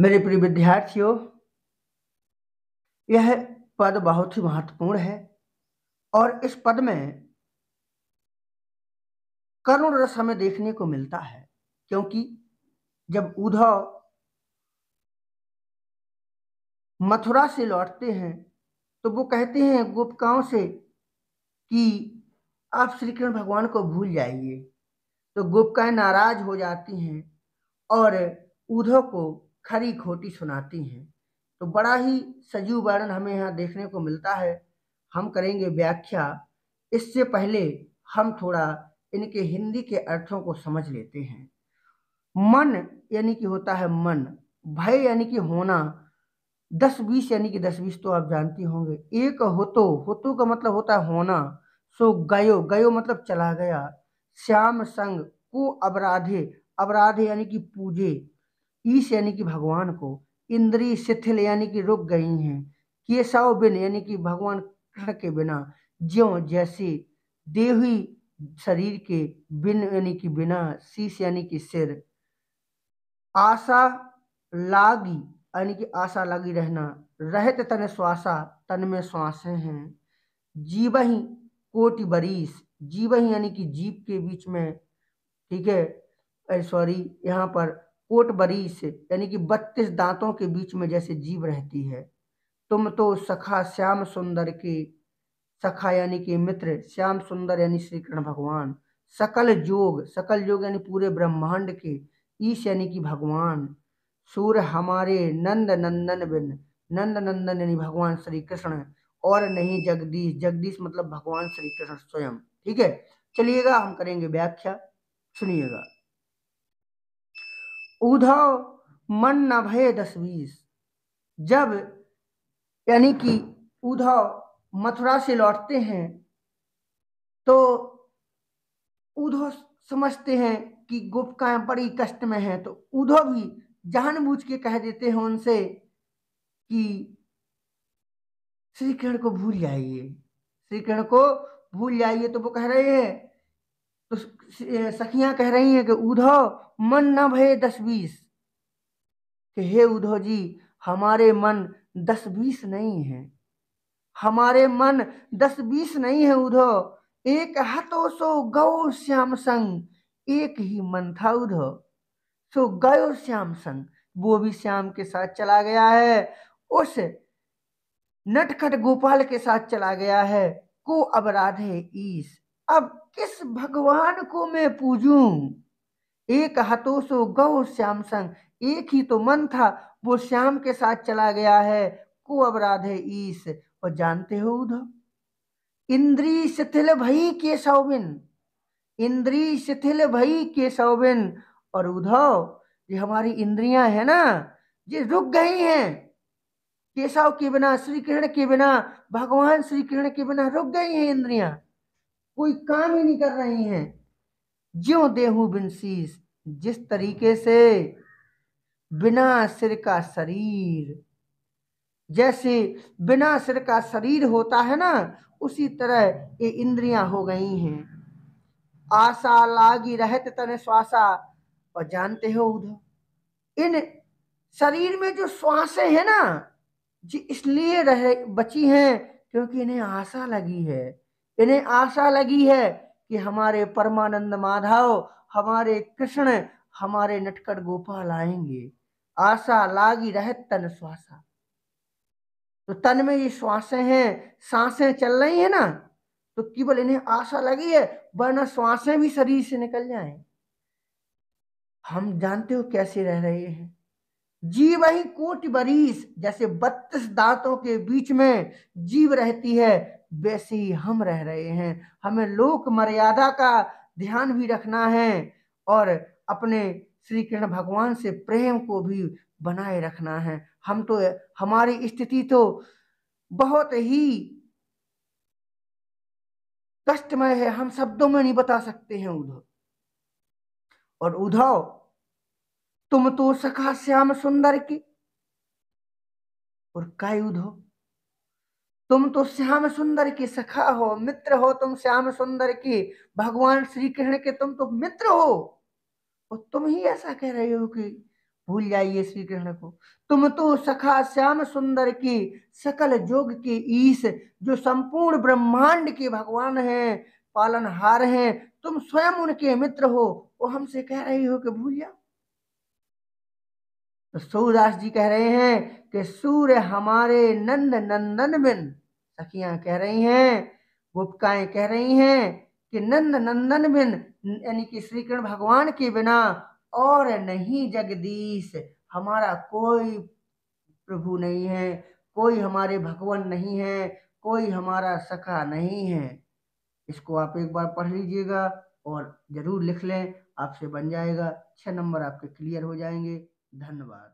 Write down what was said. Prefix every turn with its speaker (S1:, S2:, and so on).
S1: मेरे प्रिय विद्यार्थियों यह पद बहुत ही महत्वपूर्ण है और इस पद में करुण रस हमें देखने को मिलता है क्योंकि जब उद्धव मथुरा से लौटते हैं तो वो कहते हैं गोपिकाओं से कि आप श्री कृष्ण भगवान को भूल जाइए तो गोपिकाएं नाराज हो जाती हैं और उधव को खरी खोटी सुनाती हैं तो बड़ा ही सजीव वर्णन हमें यहाँ देखने को मिलता है हम करेंगे व्याख्या इससे पहले हम थोड़ा इनके हिंदी के अर्थों को समझ लेते हैं मन यानी कि होता है मन भय यानी कि होना दस बीस यानी कि दस बीस तो आप जानती होंगे एक होतो होतो का मतलब होता है होना सो गयो गयो मतलब चला गया श्याम संग को अपराधे अपराधे यानी कि पूजे ईश यानी कि भगवान को इंद्री शिथिल यानी कि रुक गई हैं केशव बिन यानी कि भगवान कृष्ण के बिना ज्यो जैसे देवी शरीर के बिन यानी कि बिना शीश यानी कि सिर आशा लागी यानी कि आशा लगी रहना रहत तन श्वासा तन में श्वास हैं जीव ही कोटि बरीस जीव ही यानी कि जीव के बीच में ठीक है सॉरी यहाँ पर कोट बरीस यानी कि बत्तीस दांतों के बीच में जैसे जीव रहती है तुम तो सखा श्याम सुंदर के सखा यानी कि मित्र श्याम सुंदर यानी श्री कृष्ण भगवान सकल जोग सकल जोग यानी पूरे ब्रह्मांड के ईश यानी कि भगवान सूर्य हमारे नंद नंदन बिन नंद नंदन यानी भगवान श्री कृष्ण और नहीं जगदीश जगदीश मतलब भगवान श्री कृष्ण स्वयं ठीक है चलिएगा हम करेंगे व्याख्या सुनिएगा उधव मन न भय दस बीस जब यानी कि उधव मथुरा से लौटते हैं तो उधव समझते हैं कि गोपकाएं बड़ी कष्ट में हैं तो उधव भी जानबूझ के कह देते हैं उनसे कि श्री कृष्ण को भूल जाइए श्री कृष्ण को भूल जाइए तो वो कह रहे हैं तो सखियां कह रही हैं कि उधो मन न भय दस बीस कि हे उद्धव जी हमारे मन दस बीस नहीं है हमारे मन दस बीस नहीं है उधो एक हतो सो गौ श्याम संग एक ही मन था उधो सो गयो श्याम संग वो भी श्याम के साथ चला गया है उस नटखट गोपाल के साथ चला गया है को अब राधे ईश अब किस भगवान को मैं पूजू एक सो गौ श्याम संग एक ही तो मन था वो श्याम के साथ चला गया है को अब राधे ईश और जानते हो उद्धव इंद्री शिथिल भई के सौबिन इंद्री शिथिल भई के सौबिन और उद्धव ये हमारी इंद्रियां है ना ये रुक गई हैं केशव के बिना श्री कृष्ण के बिना भगवान श्री कृष्ण के बिना रुक गई हैं इंद्रियां कोई काम ही नहीं कर रही हैं ज्यो देहू बिन जिस तरीके से बिना सिर का शरीर जैसे बिना सिर का शरीर होता है ना उसी तरह ये इंद्रियां हो गई हैं आशा लागी रहते तने श्वासा और जानते हो उधर इन शरीर में जो श्वासें हैं ना जी इसलिए रह बची हैं क्योंकि इन्हें आशा लगी है इन्हें आशा लगी है कि हमारे परमानंद माधव हमारे कृष्ण हमारे नटकट गोपाल आएंगे आशा लागी रह तन श्वासा तो तन में ये श्वासें हैं सांसें चल रही है ना तो केवल इन्हें आशा लगी है वरना श्वासें भी शरीर से निकल जाएं हम जानते हो कैसे रह रहे हैं जीव ही कोट बरीस जैसे बत्तीस दांतों के बीच में जीव रहती है वैसे ही हम रह रहे हैं हमें लोक मर्यादा का ध्यान भी रखना है और अपने श्री कृष्ण भगवान से प्रेम को भी बनाए रखना है हम तो हमारी स्थिति तो बहुत ही कष्टमय है हम शब्दों में नहीं बता सकते हैं उद्धव और उद्धव तुम तो सखा श्याम सुंदर की और काय उद्धव तुम तो श्याम सुंदर की सखा हो मित्र हो तुम श्याम सुंदर की भगवान श्री कृष्ण के तुम तो मित्र हो और तुम ही ऐसा कह रहे हो कि भूल जाइए श्री कृष्ण को तुम तो सखा श्याम सुंदर की सकल जोग के ईश जो संपूर्ण ब्रह्मांड के भगवान हैं पालनहार हैं तुम स्वयं उनके मित्र हो वो हमसे कह रही हो कि भूल जाओ तो सूरदास जी कह रहे हैं कि सूर्य हमारे नंद नंदन बिन सखियां कह रही हैं गुप्काएं कह रही हैं कि नंद नंदन बिन यानी कि श्री कृष्ण भगवान के बिना और नहीं जगदीश हमारा कोई प्रभु नहीं है कोई हमारे भगवान नहीं है कोई हमारा सखा नहीं है इसको आप एक बार पढ़ लीजिएगा और ज़रूर लिख लें आपसे बन जाएगा छः नंबर आपके क्लियर हो जाएंगे धन्यवाद